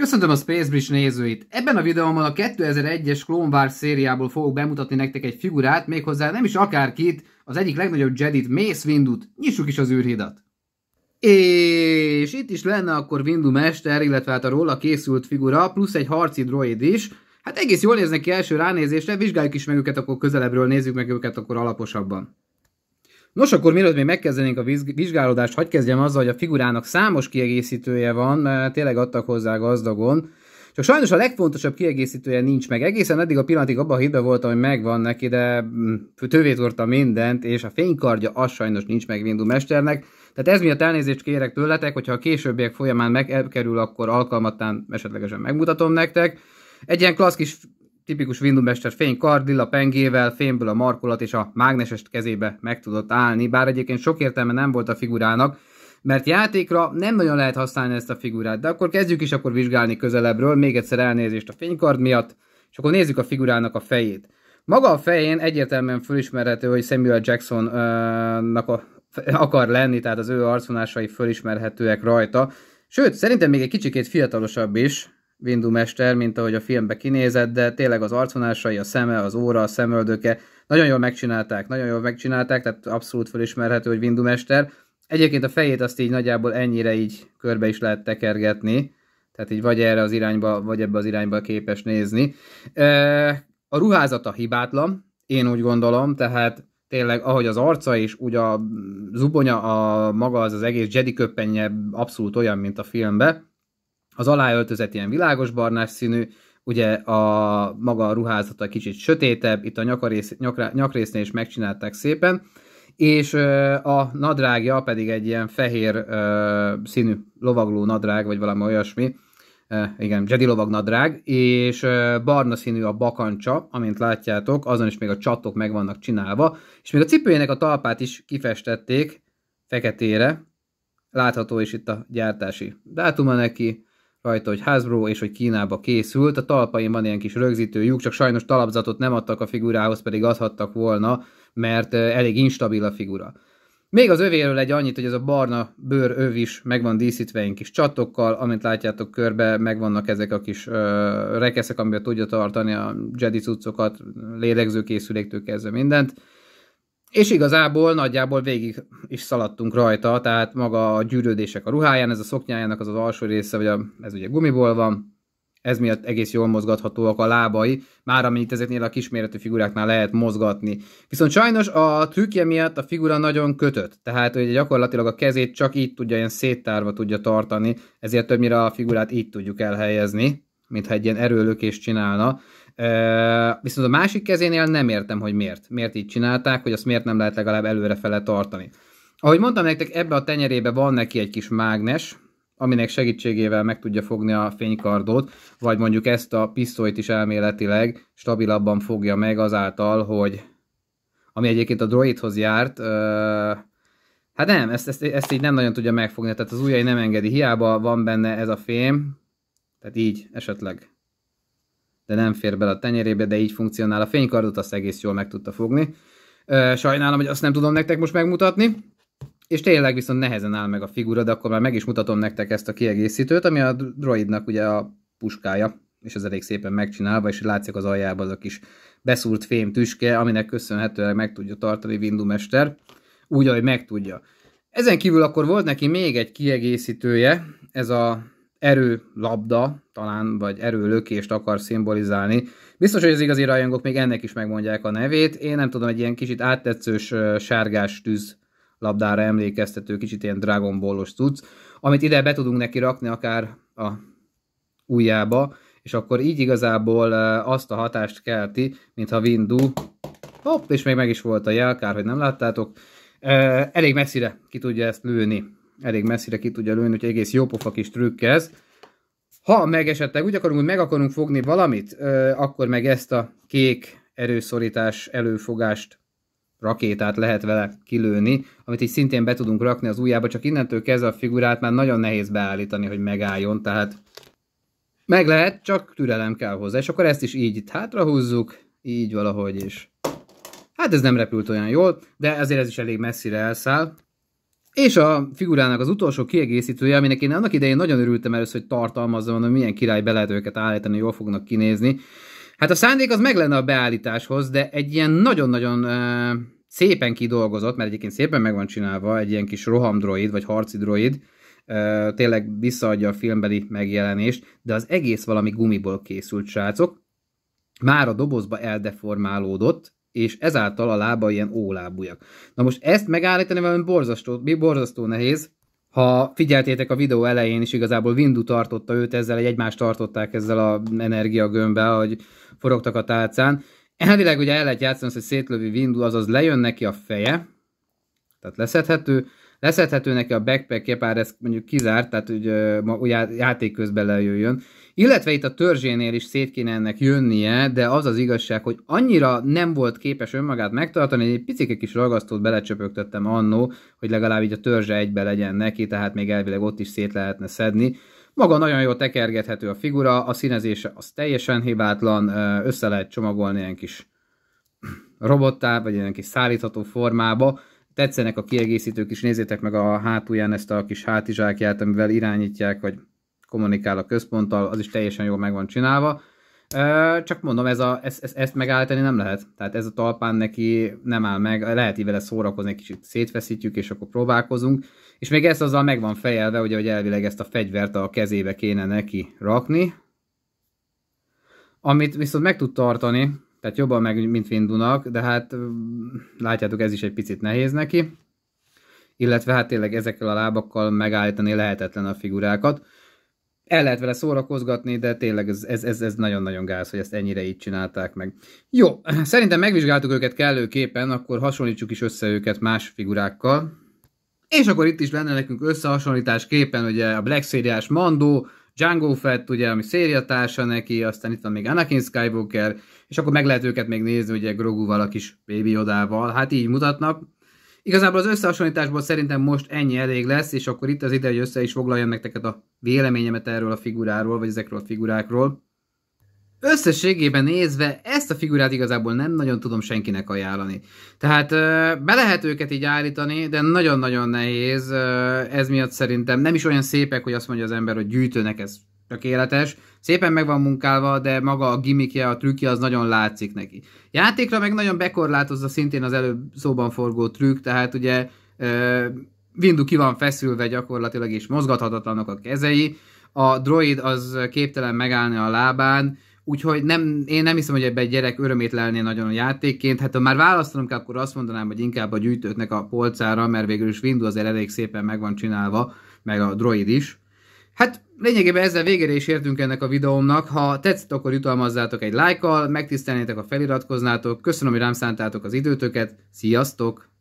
Köszöntöm a Space Bridge nézőit! Ebben a videóban a 2001-es Clone Wars szériából fogok bemutatni nektek egy figurát, méghozzá nem is akárkit, az egyik legnagyobb Jedit, Mace Windut. Nyissuk is az űrhidat! És itt is lenne akkor Windu mester, illetve hát a róla készült figura, plusz egy harci droid is. Hát egész jól néznek ki első ránézésre, vizsgáljuk is meg őket, akkor közelebbről nézzük meg őket akkor alaposabban. Nos, akkor mielőtt még megkezdenénk a vizsgálódást, hagyd kezdjem azzal, hogy a figurának számos kiegészítője van, mert tényleg adtak hozzá gazdagon. Csak sajnos a legfontosabb kiegészítője nincs meg. Egészen eddig a pillanatig abban a hitben voltam, hogy megvan neki, de a mm, mindent, és a fénykardja az sajnos nincs meg Windu mesternek. Tehát ez miatt elnézést kérek tőletek, hogyha a későbbiek folyamán megkerül, akkor alkalmatán esetlegesen megmutatom nektek. Egy ilyen klassz kis tipikus Windumester fény kardilla pengével, fémből a markolat és a mágnesest kezébe meg tudott állni, bár egyébként sok értelme nem volt a figurának, mert játékra nem nagyon lehet használni ezt a figurát, de akkor kezdjük is akkor vizsgálni közelebbről, még egyszer elnézést a fénykard miatt, és akkor nézzük a figurának a fejét. Maga a fején egyértelműen fölismerhető, hogy Samuel Jacksonnak a, akar lenni, tehát az ő arcvonásai fölismerhetőek rajta. Sőt, szerintem még egy kicsikét fiatalosabb is, Windu mester, mint ahogy a filmbe kinézett, de tényleg az arcvonásai, a szeme, az óra, a szemöldöke, nagyon jól megcsinálták, nagyon jól megcsinálták, tehát abszolút felismerhető, hogy Windu mester. Egyébként a fejét azt így nagyjából ennyire így körbe is lehet tekergetni, tehát így vagy erre az irányba, vagy ebbe az irányba képes nézni. A ruházata hibátlan, én úgy gondolom, tehát tényleg ahogy az arca is, úgy a zubonya, a maga az az egész Jedi köppenye abszolút olyan, mint a filmbe. Az aláöltözet ilyen világos barnás színű, ugye a maga a ruházata kicsit sötétebb, itt a nyakarész, nyakra, nyakrésznél is megcsinálták szépen, és a nadrágja pedig egy ilyen fehér színű lovagló nadrág, vagy valami olyasmi, igen, Jedi lovag nadrág, és barna színű a bakancsa, amint látjátok, azon is még a csatok meg vannak csinálva, és még a cipőjének a talpát is kifestették feketére, látható is itt a gyártási dátuma neki, rajta, hogy Hasbro és hogy Kínába készült. A talpain van ilyen kis rögzítő lyuk, csak sajnos talapzatot nem adtak a figurához, pedig adhattak volna, mert elég instabil a figura. Még az övéről egy annyit, hogy ez a barna bőr öv is meg van díszítve egy kis csatokkal, amit látjátok körbe, megvannak ezek a kis ö, rekeszek, amiben tudja tartani a Jedi cuccokat, lélegzőkészüléktől kezdve mindent. És igazából nagyjából végig is szaladtunk rajta, tehát maga a gyűrődések a ruháján, ez a szoknyájának az az alsó része, vagy a, ez ugye gumiból van, ez miatt egész jól mozgathatóak a lábai, már amennyit ezeknél a kisméretű figuráknál lehet mozgatni. Viszont sajnos a trükkje miatt a figura nagyon kötött, tehát hogy gyakorlatilag a kezét csak így tudja, ilyen széttárva tudja tartani, ezért többnyire a figurát így tudjuk elhelyezni, mintha egy ilyen erőlökést csinálna. Viszont a másik kezénél nem értem, hogy miért. Miért így csinálták, hogy azt miért nem lehet legalább előrefele tartani. Ahogy mondtam nektek, ebbe a tenyerébe van neki egy kis mágnes, aminek segítségével meg tudja fogni a fénykardot, vagy mondjuk ezt a pisztolyt is elméletileg stabilabban fogja meg azáltal, hogy ami egyébként a droidhoz járt, hát nem, ezt, ezt, ezt így nem nagyon tudja megfogni, tehát az ujjai nem engedi, hiába van benne ez a fém, tehát így esetleg de nem fér bele a tenyerébe, de így funkcionál. A fénykardot azt egész jól meg tudta fogni. Sajnálom, hogy azt nem tudom nektek most megmutatni. És tényleg viszont nehezen áll meg a figura, de akkor már meg is mutatom nektek ezt a kiegészítőt, ami a droidnak ugye a puskája, és ez elég szépen megcsinálva, és látszik az aljában az a kis beszúrt fém tüske, aminek köszönhetően meg tudja tartani Windu Mester, úgy, ahogy meg tudja. Ezen kívül akkor volt neki még egy kiegészítője, ez a erőlabda talán, vagy erőlökést akar szimbolizálni. Biztos, hogy az igazi rajongók még ennek is megmondják a nevét. Én nem tudom, egy ilyen kicsit áttetszős sárgás tűz labdára emlékeztető, kicsit ilyen Dragon Ball-os cucc, amit ide be tudunk neki rakni akár a ujjába, és akkor így igazából azt a hatást kelti, mintha Windu, hopp, és még meg is volt a jel, kár, hogy nem láttátok, elég messzire ki tudja ezt lőni elég messzire ki tudja lőni, hogy egész pofa kis trükk ez. Ha meg esetleg úgy akarunk, hogy meg akarunk fogni valamit, akkor meg ezt a kék erőszorítás előfogást rakétát lehet vele kilőni, amit így szintén be tudunk rakni az ujjába, csak innentől kezdve a figurát már nagyon nehéz beállítani, hogy megálljon, tehát meg lehet, csak türelem kell hozzá, és akkor ezt is így itt húzzuk, így valahogy is. Hát ez nem repült olyan jól, de azért ez is elég messzire elszáll. És a figurának az utolsó kiegészítője, aminek én annak idején nagyon örültem először, hogy tartalmazza, mondom, milyen király be lehet őket állítani, jól fognak kinézni. Hát a szándék az meg lenne a beállításhoz, de egy ilyen nagyon-nagyon uh, szépen kidolgozott, mert egyébként szépen meg van csinálva, egy ilyen kis rohamdroid, vagy harci droid, uh, tényleg visszaadja a filmbeli megjelenést, de az egész valami gumiból készült, srácok. Már a dobozba eldeformálódott, és ezáltal a lába ilyen ólábújak. Na most ezt megállítani valami borzasztó, borzasztó nehéz, ha figyeltétek a videó elején is, igazából Windu tartotta őt ezzel, egy egymást tartották ezzel a energiagömbbel, hogy forogtak a tálcán. Elvileg ugye el lehet játszani, hogy szétlövi Windu, azaz lejön neki a feje, tehát leszedhető, Leszedhető neki a backpack pár ez mondjuk kizárt, tehát hogy játék közben lejöjjön. Illetve itt a törzsénél is szét kéne ennek jönnie, de az az igazság, hogy annyira nem volt képes önmagát megtartani, egy picike kis ragasztót belecsöpögtettem annó, hogy legalább így a törzse egybe legyen neki, tehát még elvileg ott is szét lehetne szedni. Maga nagyon jól tekergethető a figura, a színezése az teljesen hibátlan, össze lehet csomagolni ilyen kis robottá, vagy ilyen kis szállítható formába, Tetszenek a kiegészítők is, nézzétek meg a hátulján ezt a kis hátizsákját, amivel irányítják, vagy kommunikál a központtal, az is teljesen jól meg van csinálva. Csak mondom, ez a, ez, ez, ezt megállítani nem lehet. Tehát ez a talpán neki nem áll meg, lehet így vele szórakozni, egy kicsit szétfeszítjük, és akkor próbálkozunk. És még ezt azzal meg van fejelve, ugye, hogy elvileg ezt a fegyvert a kezébe kéne neki rakni. Amit viszont meg tud tartani, tehát jobban meg, mint Windunak, de hát látjátok, ez is egy picit nehéz neki. Illetve hát tényleg ezekkel a lábakkal megállítani lehetetlen a figurákat. El lehet vele szórakozgatni, de tényleg ez, ez, ez, ez nagyon-nagyon gáz, hogy ezt ennyire így csinálták meg. Jó, szerintem megvizsgáltuk őket kellőképpen, akkor hasonlítsuk is össze őket más figurákkal. És akkor itt is lenne nekünk összehasonlítás képen, ugye a Black Series Mando, Django Fett, ugye, ami szériatársa neki, aztán itt van még Anakin Skywalker, és akkor meg lehet őket még nézni, ugye Groguval, a kis Baby Yoda-val. hát így mutatnak. Igazából az összehasonlításból szerintem most ennyi elég lesz, és akkor itt az ide, hogy össze is foglaljam nektek a véleményemet erről a figuráról, vagy ezekről a figurákról összességében nézve ezt a figurát igazából nem nagyon tudom senkinek ajánlani. Tehát be lehet őket így állítani, de nagyon-nagyon nehéz. Ez miatt szerintem nem is olyan szépek, hogy azt mondja az ember, hogy gyűjtőnek ez tökéletes. Szépen meg van munkálva, de maga a gimmickje, a trükkje az nagyon látszik neki. Játékra meg nagyon bekorlátozza szintén az előbb szóban forgó trükk, tehát ugye Windu ki van feszülve gyakorlatilag, és mozgathatatlanok a kezei. A droid az képtelen megállni a lábán, Úgyhogy nem, én nem hiszem, hogy ebbe egy gyerek örömét lelné nagyon a játékként. Hát ha már választanom kell, akkor azt mondanám, hogy inkább a gyűjtőknek a polcára, mert végül is Windows azért elég szépen meg van csinálva, meg a Droid is. Hát lényegében ezzel végére is értünk ennek a videómnak. Ha tetszett, akkor jutalmazzátok egy lájkkal, megtisztelnétek, a feliratkoznátok. Köszönöm, hogy rám szántátok az időtöket. Sziasztok!